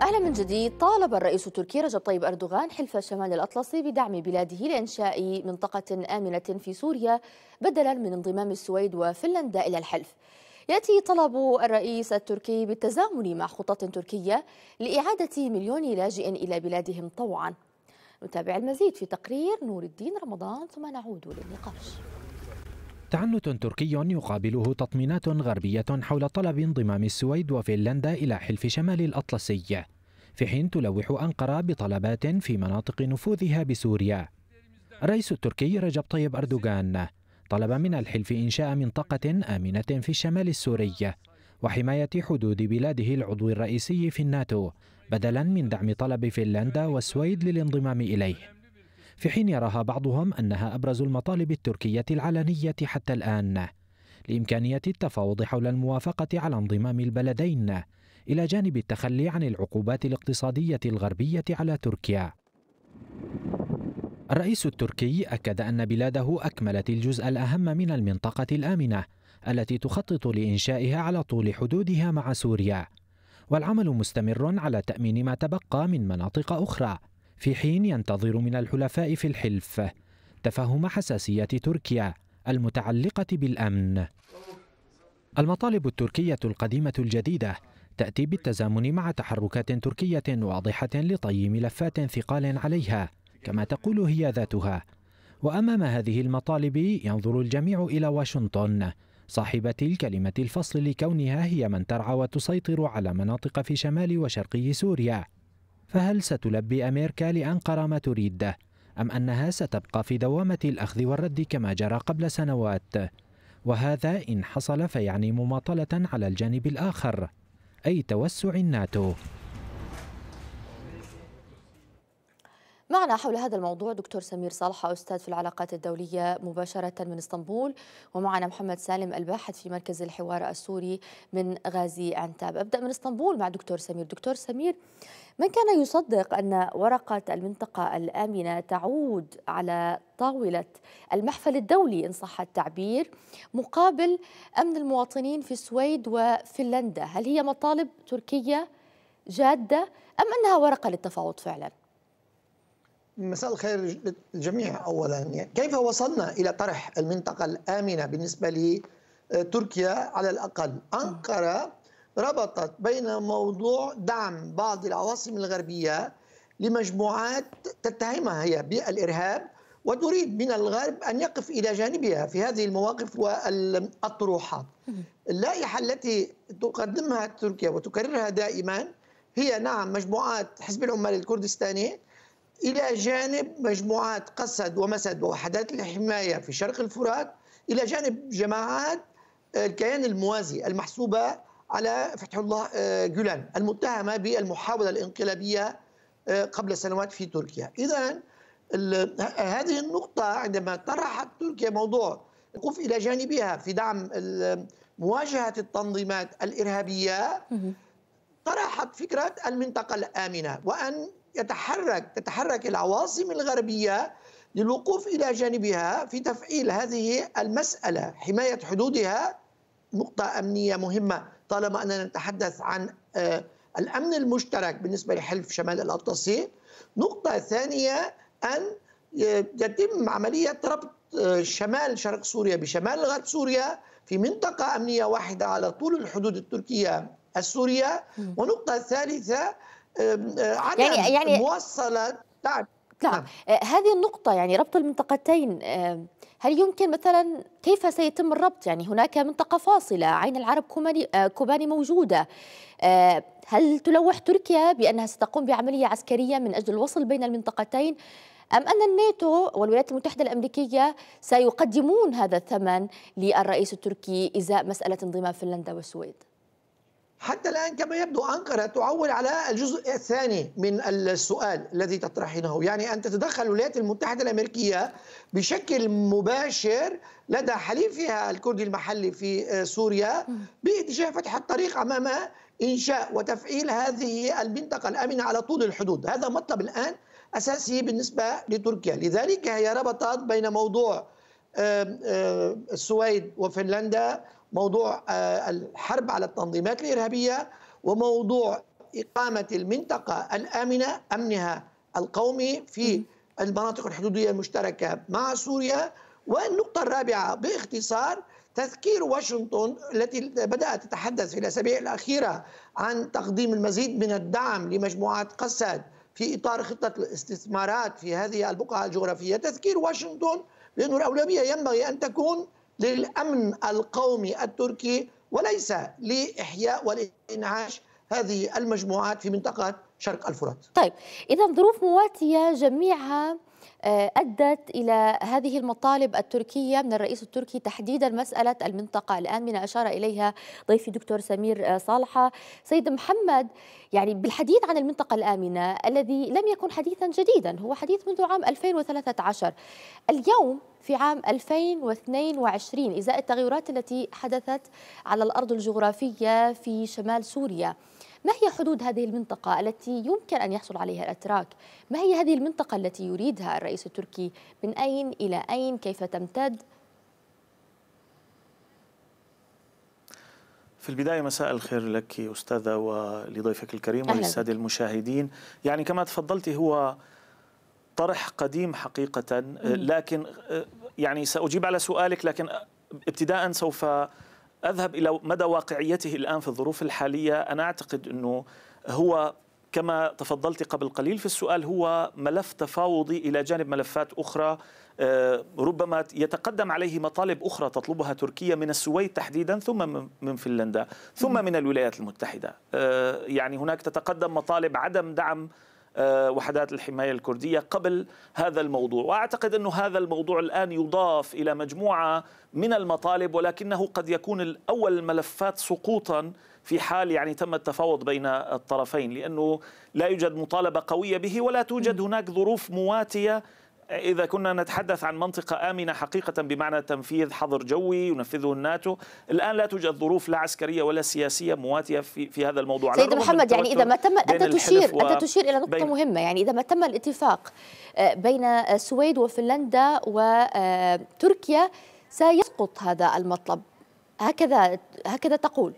أهلا من جديد طالب الرئيس التركي رجب طيب أردوغان حلف شمال الأطلسي بدعم بلاده لإنشاء منطقة آمنة في سوريا بدلا من انضمام السويد وفنلندا إلى الحلف يأتي طلب الرئيس التركي بالتزامن مع خطط تركية لإعادة مليون لاجئ إلى بلادهم طوعا نتابع المزيد في تقرير نور الدين رمضان ثم نعود للنقاش تعنت تركي يقابله تطمينات غربية حول طلب انضمام السويد وفنلندا إلى حلف شمال الأطلسي في حين تلوح أنقرة بطلبات في مناطق نفوذها بسوريا الرئيس التركي رجب طيب أردوغان طلب من الحلف إنشاء منطقة آمنة في الشمال السوري وحماية حدود بلاده العضو الرئيسي في الناتو بدلا من دعم طلب فنلندا والسويد للانضمام إليه في حين يراها بعضهم أنها أبرز المطالب التركية العلنية حتى الآن لإمكانية التفاوض حول الموافقة على انضمام البلدين إلى جانب التخلي عن العقوبات الاقتصادية الغربية على تركيا الرئيس التركي أكد أن بلاده أكملت الجزء الأهم من المنطقة الآمنة التي تخطط لإنشائها على طول حدودها مع سوريا والعمل مستمر على تأمين ما تبقى من مناطق أخرى في حين ينتظر من الحلفاء في الحلف تفهم حساسية تركيا المتعلقة بالأمن المطالب التركية القديمة الجديدة تأتي بالتزامن مع تحركات تركية واضحة لطي ملفات ثقال عليها كما تقول هي ذاتها وأمام هذه المطالب ينظر الجميع إلى واشنطن صاحبة الكلمة الفصل لكونها هي من ترعى وتسيطر على مناطق في شمال وشرقي سوريا فهل ستلبي أمريكا لأنقرة ما تريد؟ أم أنها ستبقى في دوامة الأخذ والرد كما جرى قبل سنوات؟ وهذا إن حصل فيعني مماطلة على الجانب الآخر أي توسع الناتو معنا حول هذا الموضوع دكتور سمير صالح أستاذ في العلاقات الدولية مباشرة من اسطنبول ومعنا محمد سالم الباحث في مركز الحوار السوري من غازي عنتاب أبدأ من اسطنبول مع دكتور سمير دكتور سمير من كان يصدق أن ورقة المنطقة الآمنة تعود على طاولة المحفل الدولي إن صح التعبير مقابل أمن المواطنين في السويد وفنلندا هل هي مطالب تركية جادة أم أنها ورقة للتفاوض فعلا؟ مساء الخير للجميع أولا يعني كيف وصلنا إلى طرح المنطقة الآمنة بالنسبة لتركيا على الأقل أنقرة ربطت بين موضوع دعم بعض العواصم الغربية لمجموعات تتهمها هي بالإرهاب وتريد من الغرب أن يقف إلى جانبها في هذه المواقف والأطروحات اللائحة التي تقدمها تركيا وتكررها دائما هي نعم مجموعات حزب العمال الكردستاني إلى جانب مجموعات قسد ومسد ووحدات الحماية في شرق الفرات إلى جانب جماعات الكيان الموازي المحسوبة على فتح الله آه، جولان المتهمة بالمحاولة الانقلابية آه، قبل سنوات في تركيا إذا هذه النقطة عندما طرحت تركيا موضوع وقف إلى جانبها في دعم مواجهة التنظيمات الإرهابية طرحت فكرة المنطقة الآمنة وأن يتحرك تتحرك العواصم الغربية للوقوف إلى جانبها في تفعيل هذه المسألة حماية حدودها نقطة أمنية مهمة طالما أننا نتحدث عن آه، الأمن المشترك بالنسبة لحلف شمال الأطلسي نقطة ثانية أن يتم عملية ربط آه، شمال شرق سوريا بشمال غرب سوريا في منطقة أمنية واحدة على طول الحدود التركية السورية ونقطة ثالثة آه، عدم يعني يعني مواصلة تعب نعم. نعم, نعم. آه، هذه النقطة يعني ربط المنطقتين آه، هل يمكن مثلا كيف سيتم الربط يعني هناك منطقة فاصلة عين العرب كوباني, آه، موجودة هل تلوح تركيا بأنها ستقوم بعملية عسكرية من أجل الوصل بين المنطقتين أم أن الناتو والولايات المتحدة الأمريكية سيقدمون هذا الثمن للرئيس التركي إزاء مسألة انضمام فنلندا والسويد؟ حتى الآن كما يبدو أنقرة تعول على الجزء الثاني من السؤال الذي تطرحينه يعني أن تتدخل الولايات المتحدة الأمريكية بشكل مباشر لدى حليفها الكردي المحلي في آه، سوريا باتجاه فتح الطريق أمام إنشاء وتفعيل هذه المنطقة الآمنة على طول الحدود هذا مطلب الآن أساسي بالنسبة لتركيا لذلك هي ربطت بين موضوع السويد وفنلندا موضوع آه، الحرب على التنظيمات الإرهابية وموضوع إقامة المنطقة الآمنة أمنها القومي في المناطق الحدودية المشتركة مع سوريا والنقطة الرابعة باختصار تذكير واشنطن التي بدأت تتحدث في الأسابيع الأخيرة عن تقديم المزيد من الدعم لمجموعات قسد في إطار خطة الاستثمارات في هذه البقعة الجغرافية تذكير واشنطن لأن الأولوية ينبغي أن تكون للأمن القومي التركي وليس لإحياء والإنعاش هذه المجموعات في منطقة شرق الفرات طيب إذا ظروف مواتية جميعها آه، أدت إلى هذه المطالب التركية من الرئيس التركي تحديدا مسألة المنطقة الآمنة أشار إليها ضيفي دكتور سمير آه، صالحة سيد محمد يعني بالحديث عن المنطقة الآمنة الذي لم يكن حديثا جديدا هو حديث منذ عام 2013 اليوم في عام 2022 إزاء التغيرات التي حدثت على الأرض الجغرافية في شمال سوريا ما هي حدود هذه المنطقة التي يمكن أن يحصل عليها الأتراك؟ ما هي هذه المنطقة التي يريدها الرئيس التركي؟ من أين إلى أين؟ كيف تمتد؟ في البداية مساء الخير لك أستاذة ولضيفك الكريم وللسادة المشاهدين يعني كما تفضلتي هو طرح قديم حقيقة لكن يعني سأجيب على سؤالك لكن ابتداء سوف اذهب الى مدى واقعيته الان في الظروف الحاليه انا اعتقد انه هو كما تفضلت قبل قليل في السؤال هو ملف تفاوضي الى جانب ملفات اخرى آه، ربما يتقدم عليه مطالب اخرى تطلبها تركيا من السويد تحديدا ثم من فنلندا ثم من الولايات المتحده آه، يعني هناك تتقدم مطالب عدم دعم آه، وحدات الحماية الكردية قبل هذا الموضوع وأعتقد أن هذا الموضوع الآن يضاف إلى مجموعة من المطالب ولكنه قد يكون الأول الملفات سقوطا في حال يعني تم التفاوض بين الطرفين لأنه لا يوجد مطالبة قوية به ولا توجد هناك ظروف مواتية إذا كنا نتحدث عن منطقة آمنة حقيقة بمعنى تنفيذ حظر جوي ينفذه الناتو الآن لا توجد ظروف لا عسكرية ولا سياسية مواتية في, في هذا الموضوع سيد محمد يعني إذا ما تم أنت تشير أنت تشير إلى نقطة مهمة يعني إذا ما تم الاتفاق آه، بين آه، السويد وفنلندا وتركيا آه، سيسقط هذا المطلب هكذا هكذا تقول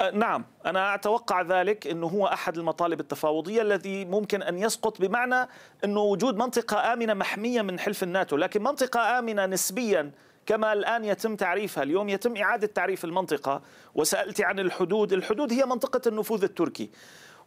أه، نعم أنا أتوقع ذلك أنه هو أحد المطالب التفاوضية الذي ممكن أن يسقط بمعنى أنه وجود منطقة آمنة محمية من حلف الناتو لكن منطقة آمنة نسبياً كما الآن يتم تعريفها اليوم يتم إعادة تعريف المنطقة وسألت عن الحدود الحدود هي منطقة النفوذ التركي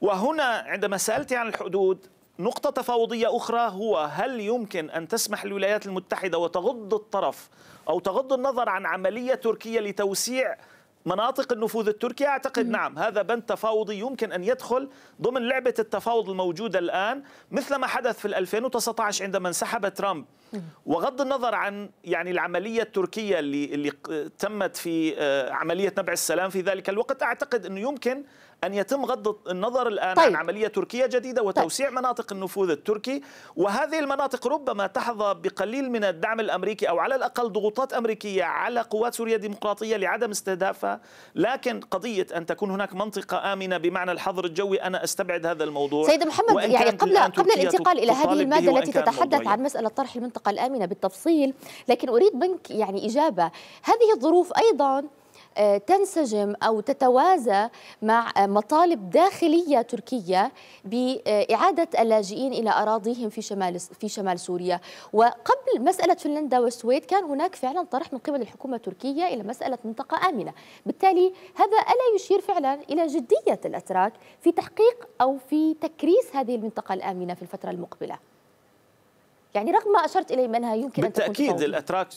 وهنا عندما سألت عن الحدود نقطة تفاوضية أخرى هو هل يمكن أن تسمح الولايات المتحدة وتغض الطرف أو تغض النظر عن عملية تركية لتوسيع مناطق النفوذ التركي اعتقد نعم هذا بند تفاوضي يمكن ان يدخل ضمن لعبه التفاوض الموجوده الان مثل ما حدث في 2019 عندما انسحب ترامب وغض النظر عن يعني العمليه التركيه اللي اللي تمت في آه، عمليه نبع السلام في ذلك الوقت اعتقد انه يمكن أن يتم غض النظر الآن طيب. عن عملية تركية جديدة طيب. وتوسيع طيب. مناطق النفوذ التركي وهذه المناطق ربما تحظى بقليل من الدعم الأمريكي أو على الأقل ضغوطات أمريكية على قوات سوريا الديمقراطية لعدم استهدافها لكن قضية أن تكون هناك منطقة آمنة بمعنى الحظر الجوي أنا أستبعد هذا الموضوع سيد محمد يعني قبل قبل الانتقال إلى هذه المادة التي تتحدث عن مسألة طرح المنطقة الآمنة بالتفصيل لكن أريد منك يعني إجابة هذه الظروف أيضا آه، تنسجم أو تتوازى مع آه، مطالب داخلية تركية بإعادة اللاجئين إلى أراضيهم في شمال في شمال سوريا وقبل مسألة فنلندا والسويد كان هناك فعلا طرح من قبل الحكومة التركية إلى مسألة منطقة آمنة بالتالي هذا ألا يشير فعلا إلى جدية الأتراك في تحقيق أو في تكريس هذه المنطقة الآمنة في الفترة المقبلة يعني رغم ما أشرت إليه منها يمكن أن تكون بالتأكيد الأتراك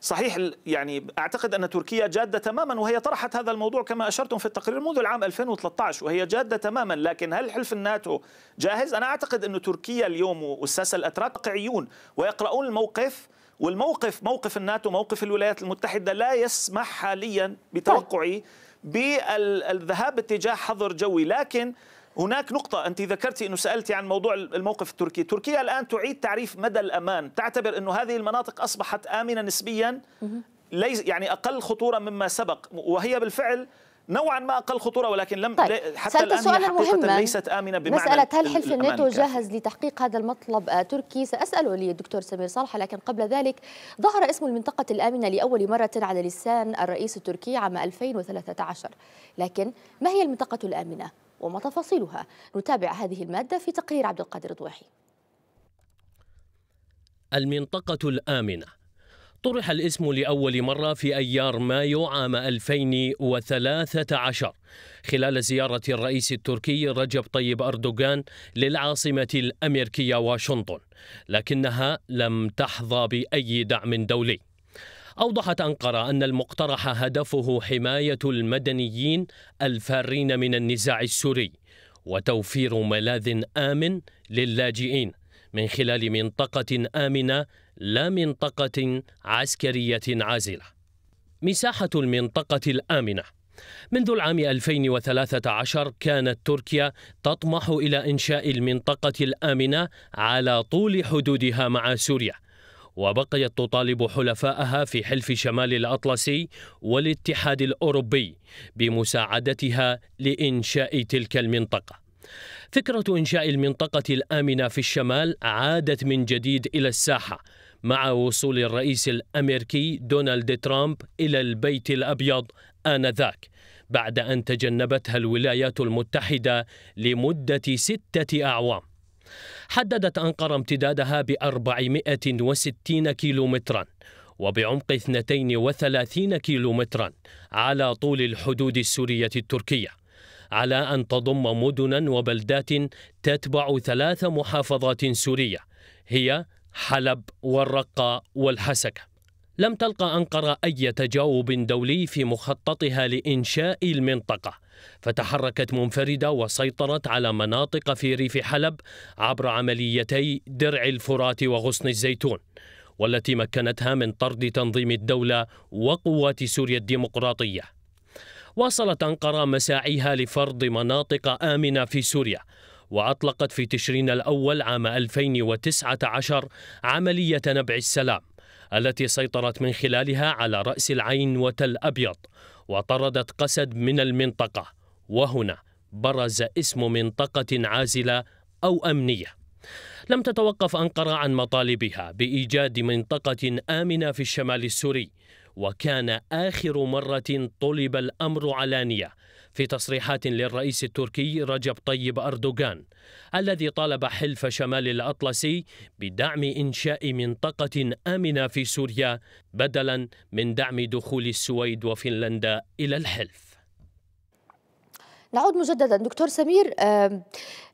صحيح يعني اعتقد ان تركيا جاده تماما وهي طرحت هذا الموضوع كما اشرتم في التقرير منذ العام 2013 وهي جاده تماما لكن هل حلف الناتو جاهز؟ انا اعتقد ان تركيا اليوم والساسه الاتراك واقعيون ويقرؤون الموقف والموقف موقف الناتو موقف الولايات المتحده لا يسمح حاليا بتوقعي طيب. بالذهاب اتجاه حظر جوي لكن هناك نقطة أنت ذكرتي أنه سألتي عن موضوع الموقف التركي تركيا الآن تعيد تعريف مدى الأمان تعتبر أنه هذه المناطق أصبحت آمنة نسبيا ليس يعني أقل خطورة مما سبق وهي بالفعل نوعا ما اقل خطوره ولكن لم طيب. حتى الان حقيقة مهما ليست امنه بمعنى مساله هل حلف الناتو جاهز لتحقيق هذا المطلب تركي ساساله للدكتور سمير صالح لكن قبل ذلك ظهر اسم المنطقه الامنه لاول مره على لسان الرئيس التركي عام 2013 لكن ما هي المنطقه الامنه وما تفاصيلها نتابع هذه المادة في تقرير عبد القادر الضويحي المنطقة الآمنة طرح الاسم لأول مرة في أيار مايو عام 2013 خلال زيارة الرئيس التركي رجب طيب أردوغان للعاصمة الأمريكية واشنطن لكنها لم تحظى بأي دعم دولي أوضحت أنقرة أن المقترح هدفه حماية المدنيين الفارين من النزاع السوري وتوفير ملاذ آمن للاجئين من خلال منطقة آمنة لا منطقة عسكرية عازلة. مساحة المنطقة الآمنة منذ العام 2013 كانت تركيا تطمح إلى إنشاء المنطقة الآمنة على طول حدودها مع سوريا وبقيت تطالب حلفائها في حلف شمال الأطلسي والاتحاد الأوروبي بمساعدتها لإنشاء تلك المنطقة فكرة إنشاء المنطقة الآمنة في الشمال عادت من جديد إلى الساحة مع وصول الرئيس الأمريكي دونالد ترامب إلى البيت الأبيض آنذاك بعد أن تجنبتها الولايات المتحدة لمدة ستة أعوام حددت أنقرة امتدادها ب 460 كيلومترا وبعمق 32 كيلومترا على طول الحدود السورية التركية على أن تضم مدنا وبلدات تتبع ثلاث محافظات سورية هي حلب والرقة والحسكة لم تلقى أنقرة أي تجاوب دولي في مخططها لإنشاء المنطقة فتحركت منفردة وسيطرت على مناطق في ريف حلب عبر عمليتي درع الفرات وغصن الزيتون والتي مكنتها من طرد تنظيم الدولة وقوات سوريا الديمقراطية واصلت أنقرة مساعيها لفرض مناطق آمنة في سوريا وأطلقت في تشرين الأول عام 2019 عملية نبع السلام التي سيطرت من خلالها على رأس العين وتل أبيض وطردت قسد من المنطقة وهنا برز اسم منطقة عازلة أو أمنية لم تتوقف أنقرة عن مطالبها بإيجاد منطقة آمنة في الشمال السوري وكان آخر مرة طلب الأمر علانية في تصريحات للرئيس التركي رجب طيب أردوغان الذي طالب حلف شمال الأطلسي بدعم إنشاء منطقة آمنة في سوريا بدلا من دعم دخول السويد وفنلندا إلى الحلف نعود مجددا دكتور سمير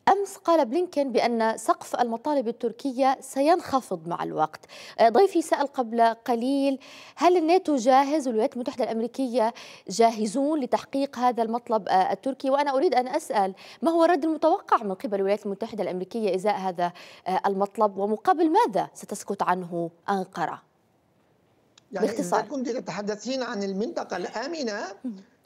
أمس قال بلينكين بأن سقف المطالب التركية سينخفض مع الوقت آه، ضيفي سأل قبل قليل هل الناتو جاهز والولايات المتحدة الأمريكية جاهزون لتحقيق هذا المطلب آه، التركي وأنا أريد أن أسأل ما هو الرد المتوقع من قبل الولايات المتحدة الأمريكية إزاء هذا آه، المطلب ومقابل ماذا ستسكت عنه أنقرة يعني باختصار إذا كنت تتحدثين عن المنطقة الآمنة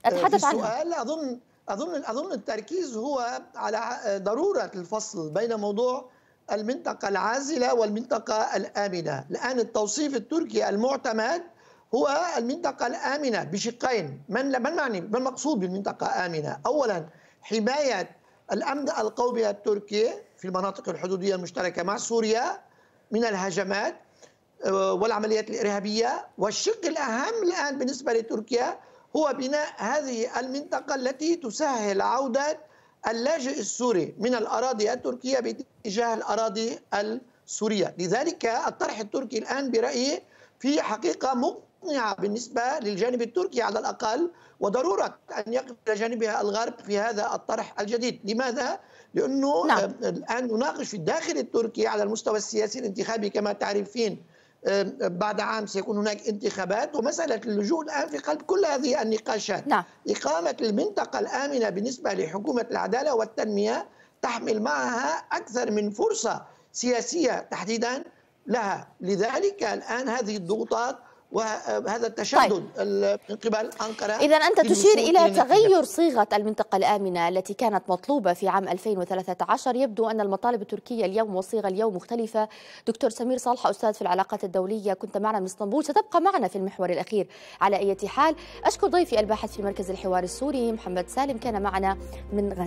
أتحدث عن السؤال أظن اظن اظن التركيز هو على ضروره الفصل بين موضوع المنطقه العازله والمنطقه الامنه، الان التوصيف التركي المعتمد هو المنطقه الامنه بشقين، من من معني ما المقصود بالمنطقه امنه؟ اولا حمايه الامن القومي التركي في المناطق الحدوديه المشتركه مع سوريا من الهجمات آه، والعمليات الارهابيه، والشق الاهم الان بالنسبه لتركيا هو بناء هذه المنطقة التي تسهل عودة اللاجئ السوري من الأراضي التركية باتجاه الأراضي السورية لذلك الطرح التركي الآن برأيي في حقيقة مقنعة بالنسبة للجانب التركي على الأقل وضرورة أن يقف إلى جانبها الغرب في هذا الطرح الجديد لماذا؟ لأنه نعم. الآن نناقش في الداخل التركي على المستوى السياسي الانتخابي كما تعرفين بعد عام سيكون هناك انتخابات ومسألة اللجوء الآن في قلب كل هذه النقاشات نعم. إقامة المنطقة الآمنة بالنسبة لحكومة العدالة والتنمية تحمل معها أكثر من فرصة سياسية تحديدا لها لذلك الآن هذه الضغوطات وهذا التشدد طيب. من قبل أنقرة إذا أنت تشير إلى تغير صيغة المنطقة الآمنة التي كانت مطلوبة في عام 2013 يبدو أن المطالب التركية اليوم والصيغة اليوم مختلفة دكتور سمير صالح أستاذ في العلاقات الدولية كنت معنا من اسطنبول ستبقى معنا في المحور الأخير على أي حال أشكر ضيفي الباحث في مركز الحوار السوري محمد سالم كان معنا من غزة